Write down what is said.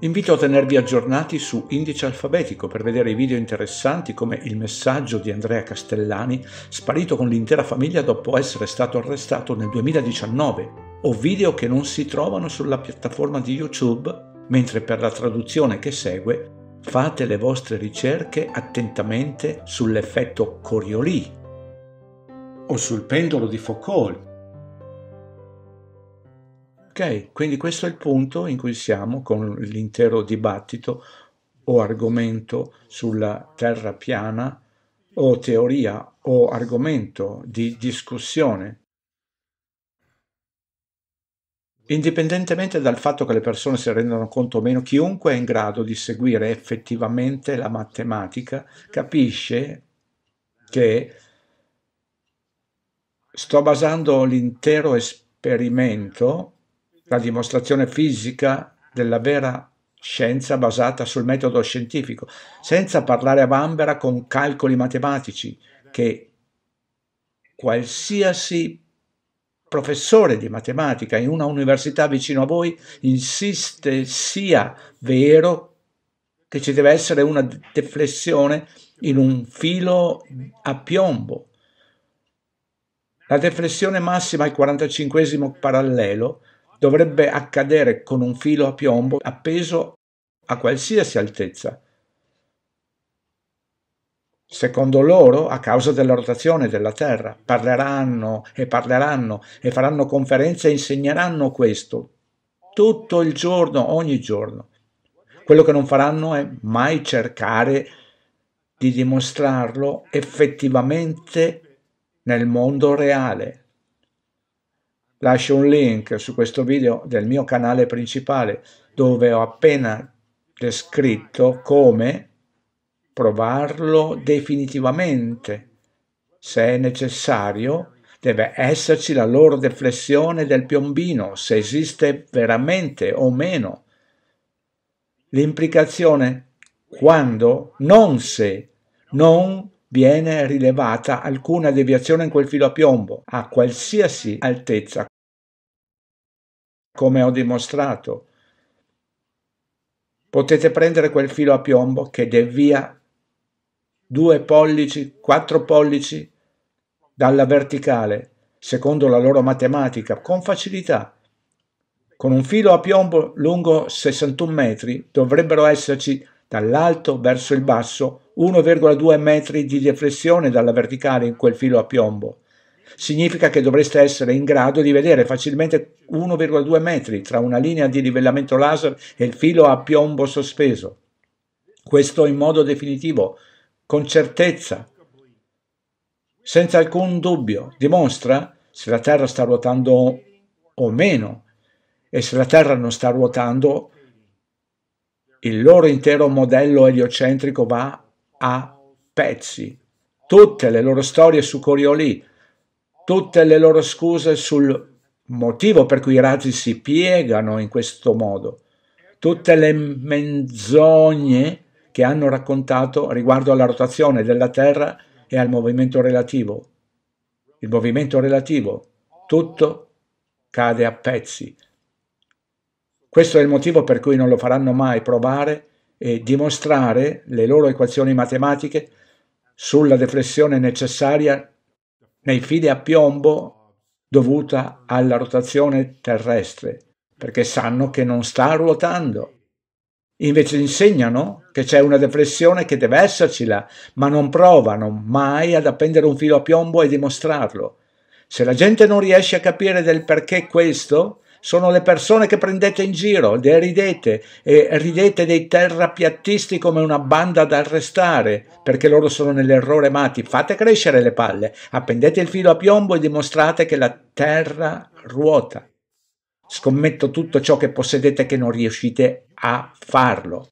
Invito a tenervi aggiornati su Indice Alfabetico per vedere i video interessanti come il messaggio di Andrea Castellani, sparito con l'intera famiglia dopo essere stato arrestato nel 2019, o video che non si trovano sulla piattaforma di YouTube, mentre per la traduzione che segue fate le vostre ricerche attentamente sull'effetto Coriolì o sul pendolo di Foucault Ok, quindi questo è il punto in cui siamo con l'intero dibattito o argomento sulla terra piana o teoria o argomento di discussione. Indipendentemente dal fatto che le persone si rendano conto o meno, chiunque è in grado di seguire effettivamente la matematica capisce che sto basando l'intero esperimento la dimostrazione fisica della vera scienza basata sul metodo scientifico, senza parlare a bambera con calcoli matematici che qualsiasi professore di matematica in una università vicino a voi insiste sia vero che ci deve essere una deflessione in un filo a piombo. La deflessione massima al 45 parallelo dovrebbe accadere con un filo a piombo appeso a qualsiasi altezza. Secondo loro, a causa della rotazione della Terra, parleranno e parleranno e faranno conferenze e insegneranno questo tutto il giorno, ogni giorno. Quello che non faranno è mai cercare di dimostrarlo effettivamente nel mondo reale, Lascio un link su questo video del mio canale principale dove ho appena descritto come provarlo definitivamente. Se è necessario, deve esserci la loro deflessione del piombino, se esiste veramente o meno. L'implicazione quando, non se, non viene rilevata alcuna deviazione in quel filo a piombo, a qualsiasi altezza, come ho dimostrato. Potete prendere quel filo a piombo che devia due pollici, quattro pollici dalla verticale, secondo la loro matematica, con facilità. Con un filo a piombo lungo 61 metri dovrebbero esserci dall'alto verso il basso 1,2 metri di deflessione dalla verticale in quel filo a piombo Significa che dovreste essere in grado di vedere facilmente 1,2 metri tra una linea di livellamento laser e il filo a piombo sospeso. Questo in modo definitivo, con certezza, senza alcun dubbio, dimostra se la Terra sta ruotando o meno e se la Terra non sta ruotando, il loro intero modello eliocentrico va a pezzi. Tutte le loro storie su Coriolì tutte le loro scuse sul motivo per cui i razzi si piegano in questo modo, tutte le menzogne che hanno raccontato riguardo alla rotazione della Terra e al movimento relativo. Il movimento relativo, tutto cade a pezzi. Questo è il motivo per cui non lo faranno mai provare e dimostrare le loro equazioni matematiche sulla deflessione necessaria nei fili a piombo dovuta alla rotazione terrestre, perché sanno che non sta ruotando. Invece insegnano che c'è una depressione che deve essercela, ma non provano mai ad appendere un filo a piombo e dimostrarlo. Se la gente non riesce a capire del perché questo, sono le persone che prendete in giro, le ridete e ridete dei terrapiattisti come una banda da arrestare perché loro sono nell'errore mati. Fate crescere le palle, appendete il filo a piombo e dimostrate che la terra ruota. Scommetto tutto ciò che possedete che non riuscite a farlo.